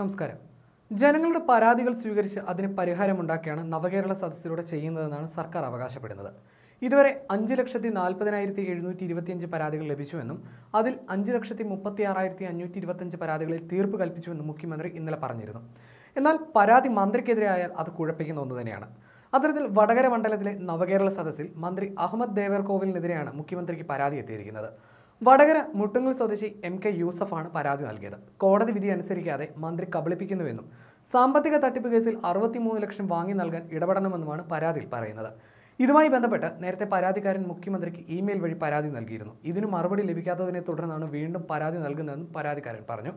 നമസ്കാരം ജനങ്ങളുടെ പരാതികൾ സ്വീകരിച്ച് അതിന് പരിഹാരമുണ്ടാക്കിയാണ് നവകേരള സദസ്സിലൂടെ ചെയ്യുന്നതെന്നാണ് സർക്കാർ അവകാശപ്പെടുന്നത് ഇതുവരെ അഞ്ച് ലക്ഷത്തി നാൽപ്പതിനായിരത്തി എഴുന്നൂറ്റി ഇരുപത്തിയഞ്ച് പരാതികൾ ലഭിച്ചുവെന്നും അതിൽ അഞ്ച് ലക്ഷത്തി മുപ്പത്തി ആറായിരത്തി അഞ്ഞൂറ്റി ഇരുപത്തഞ്ച് പരാതികളിൽ തീർപ്പ് കൽപ്പിച്ചുവെന്നും മുഖ്യമന്ത്രി ഇന്നലെ പറഞ്ഞിരുന്നു എന്നാൽ പരാതി മന്ത്രിക്കെതിരായാൽ അത് കുഴപ്പിക്കുന്ന ഒന്ന് തന്നെയാണ് അത്തരത്തിൽ വടകര മണ്ഡലത്തിലെ നവകേരള സദസ്സിൽ മന്ത്രി അഹമ്മദ് ദേവർകോവിലിനെതിരെയാണ് മുഖ്യമന്ത്രിക്ക് പരാതി എത്തിയിരിക്കുന്നത് വടകര മുട്ടുങ്ങൽ സ്വദേശി എം കെ യൂസഫാണ് പരാതി നൽകിയത് കോടതി വിധി അനുസരിക്കാതെ മന്ത്രി കബളിപ്പിക്കുന്നുവെന്നും സാമ്പത്തിക തട്ടിപ്പ് കേസിൽ അറുപത്തിമൂന്ന് ലക്ഷം വാങ്ങി നൽകാൻ ഇടപെടണമെന്നുമാണ് പരാതിയിൽ പറയുന്നത് ഇതുമായി ബന്ധപ്പെട്ട് നേരത്തെ പരാതിക്കാരൻ മുഖ്യമന്ത്രിക്ക് ഇമെയിൽ വഴി പരാതി നൽകിയിരുന്നു ഇതിന് മറുപടി ലഭിക്കാത്തതിനെ തുടർന്നാണ് വീണ്ടും പരാതി നൽകുന്നതെന്നും പരാതിക്കാരൻ പറഞ്ഞു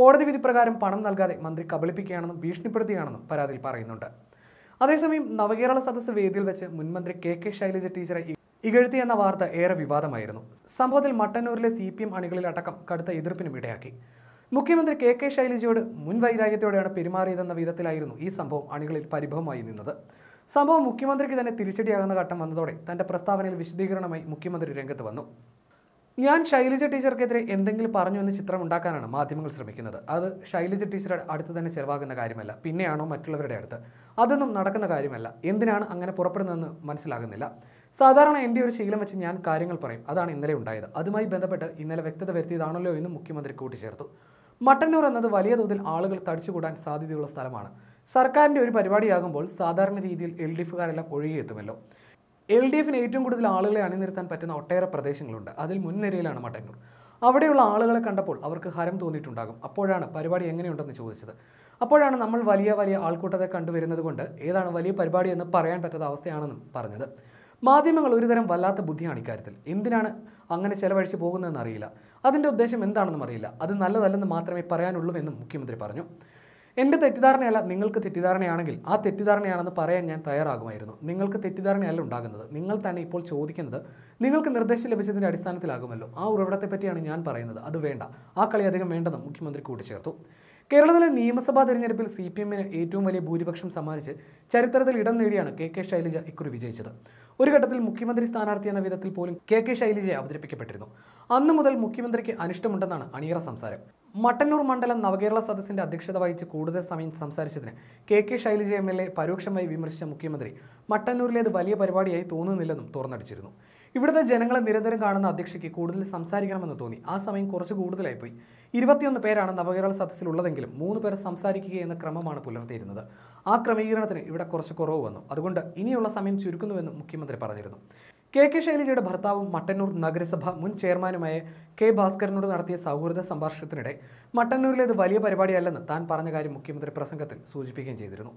കോടതി വിധി പ്രകാരം പണം നൽകാതെ മന്ത്രി കബളിപ്പിക്കുകയാണെന്നും ഭീഷണിപ്പെടുത്തുകയാണെന്നും പരാതിയിൽ പറയുന്നുണ്ട് അതേസമയം നവകേരള സദസ്സ് വേദിയിൽ വെച്ച് മുൻമന്ത്രി കെ കെ ശൈലജ ടീച്ചറെ ഇകഴ്ത്തി എന്ന വാർത്ത ഏറെ വിവാദമായിരുന്നു സംഭവത്തിൽ മട്ടന്നൂരിലെ സി പി എം അണികളിൽ അടക്കം കടുത്ത എതിർപ്പിനും ഇടയാക്കി മുഖ്യമന്ത്രി കെ കെ ശൈലജയോട് മുൻവൈരാഗ്യത്തോടെയാണ് പെരുമാറിയതെന്ന വിധത്തിലായിരുന്നു ഈ സംഭവം അണികളിൽ പരിഭവമായി നിന്നത് സംഭവം മുഖ്യമന്ത്രിക്ക് തന്നെ തിരിച്ചടിയാകുന്ന ഘട്ടം വന്നതോടെ തന്റെ പ്രസ്താവനയിൽ വിശദീകരണമായി മുഖ്യമന്ത്രി രംഗത്ത് വന്നു ഞാൻ ശൈലജ ടീച്ചർക്കെതിരെ എന്തെങ്കിലും പറഞ്ഞു എന്ന ചിത്രം ഉണ്ടാക്കാനാണ് മാധ്യമങ്ങൾ ശ്രമിക്കുന്നത് അത് ശൈലജ ടീച്ചറുടെ അടുത്ത് തന്നെ ചെലവാകുന്ന കാര്യമല്ല പിന്നെയാണോ മറ്റുള്ളവരുടെ അടുത്ത് അതൊന്നും നടക്കുന്ന കാര്യമല്ല എന്തിനാണ് അങ്ങനെ പുറപ്പെടുന്നതെന്ന് മനസ്സിലാകുന്നില്ല സാധാരണ എൻ്റെ ഒരു ശീലം വെച്ച് ഞാൻ കാര്യങ്ങൾ പറയും അതാണ് ഇന്നലെ ഉണ്ടായത് അതുമായി ബന്ധപ്പെട്ട് ഇന്നലെ വ്യക്തത വരുത്തിയതാണല്ലോ എന്നും മുഖ്യമന്ത്രി കൂട്ടിച്ചേർത്തു മട്ടന്നൂർ എന്നത് വലിയ തോതിൽ ആളുകൾ തടിച്ചുകൂടാൻ സാധ്യതയുള്ള സ്ഥലമാണ് സർക്കാരിൻ്റെ ഒരു പരിപാടിയാകുമ്പോൾ സാധാരണ രീതിയിൽ എൽ ഡി എഫുകാരെല്ലാം ഒഴുകിയെത്തുമല്ലോ എൽ ഡി എഫിന് ഏറ്റവും കൂടുതൽ ആളുകളെ അണിനിരത്താൻ പറ്റുന്ന ഒട്ടേറെ പ്രദേശങ്ങളുണ്ട് അതിൽ മുൻനിരയിലാണ് മട്ടന്നൂർ അവിടെയുള്ള ആളുകളെ കണ്ടപ്പോൾ അവർക്ക് ഹരം തോന്നിയിട്ടുണ്ടാകും അപ്പോഴാണ് പരിപാടി എങ്ങനെയുണ്ടെന്ന് ചോദിച്ചത് അപ്പോഴാണ് നമ്മൾ വലിയ വലിയ ആൾക്കൂട്ടത്തെ കണ്ടുവരുന്നത് കൊണ്ട് ഏതാണ് വലിയ പരിപാടി എന്ന് പറയാൻ പറ്റാത്ത അവസ്ഥയാണെന്നും പറഞ്ഞത് മാധ്യമങ്ങൾ ഒരുതരം വല്ലാത്ത ബുദ്ധിയാണ് ഇക്കാര്യത്തിൽ എന്തിനാണ് അങ്ങനെ ചെലവഴിച്ച് പോകുന്നതെന്ന് അറിയില്ല അതിൻ്റെ ഉദ്ദേശം എന്താണെന്നും അറിയില്ല അത് നല്ലതല്ലെന്ന് മാത്രമേ പറയാനുള്ളൂ എന്നും മുഖ്യമന്ത്രി പറഞ്ഞു എൻ്റെ തെറ്റിദ്ധാരണയല്ല നിങ്ങൾക്ക് തെറ്റിദ്ധാരണയാണെങ്കിൽ ആ തെറ്റിദ്ധാരണയാണെന്ന് പറയാൻ ഞാൻ തയ്യാറാകുമായിരുന്നു നിങ്ങൾക്ക് തെറ്റിദ്ധാരണയല്ല ഉണ്ടാകുന്നത് നിങ്ങൾ തന്നെ ഇപ്പോൾ ചോദിക്കുന്നത് നിങ്ങൾക്ക് നിർദ്ദേശം ലഭിച്ചതിൻ്റെ അടിസ്ഥാനത്തിലാകുമല്ലോ ആ ഉറവിടത്തെ പറ്റിയാണ് ഞാൻ പറയുന്നത് അത് വേണ്ട ആ കളി അധികം വേണ്ടെന്നും മുഖ്യമന്ത്രി കൂട്ടിച്ചേർത്തു കേരളത്തിലെ നിയമസഭാ തെരഞ്ഞെടുപ്പിൽ സി പി എമ്മിന് ഏറ്റവും വലിയ ഭൂരിപക്ഷം സമ്മാനിച്ച് ചരിത്രത്തിൽ ഇടം നേടിയാണ് കെ കെ ശൈലജ ഇക്കുറി വിജയിച്ചത് ഒരു ഘട്ടത്തിൽ മുഖ്യമന്ത്രി സ്ഥാനാർത്ഥി എന്ന വിധത്തിൽ പോലും കെ കെ ശൈലജയെ അവതരിപ്പിക്കപ്പെട്ടിരുന്നു അന്നു മുതൽ മുഖ്യമന്ത്രിക്ക് അനിഷ്ടമുണ്ടെന്നാണ് അണിയറ സംസാരം മട്ടന്നൂർ മണ്ഡലം നവകേരള സദസ്സിന്റെ അധ്യക്ഷത വഹിച്ച് കൂടുതൽ സമയം സംസാരിച്ചതിന് K K Shailaja M L A പരോക്ഷമായി വിമർശിച്ച മുഖ്യമന്ത്രി മട്ടന്നൂരിലേത് വലിയ പരിപാടിയായി തോന്നുന്നില്ലെന്നും തുറന്നടിച്ചിരുന്നു ഇവിടുത്തെ ജനങ്ങളെ നിരന്തരം കാണുന്ന അധ്യക്ഷയ്ക്ക് കൂടുതൽ സംസാരിക്കണമെന്ന് തോന്നി ആ സമയം കുറച്ച് കൂടുതലായി പോയി ഇരുപത്തിയൊന്ന് പേരാണ് നവകേരള സദസ്സിലുള്ളതെങ്കിലും മൂന്ന് പേർ സംസാരിക്കുക എന്ന ക്രമമാണ് പുലർത്തിയിരുന്നത് ആ ക്രമീകരണത്തിന് ഇവിടെ കുറച്ച് കുറവ് വന്നു അതുകൊണ്ട് ഇനിയുള്ള സമയം ചുരുക്കുന്നുവെന്നും മുഖ്യമന്ത്രി പറഞ്ഞിരുന്നു കെ കെ ശൈലജയുടെ ഭർത്താവും മട്ടന്നൂർ നഗരസഭ മുൻ ചെയർമാനുമായ കെ ഭാസ്കരനോട് നടത്തിയ സൗഹൃദ സംഭാഷണത്തിനിടെ മട്ടന്നൂരിലേത് വലിയ പരിപാടിയല്ലെന്ന് താൻ പറഞ്ഞ കാര്യം മുഖ്യമന്ത്രി പ്രസംഗത്തിൽ സൂചിപ്പിക്കുകയും ചെയ്തിരുന്നു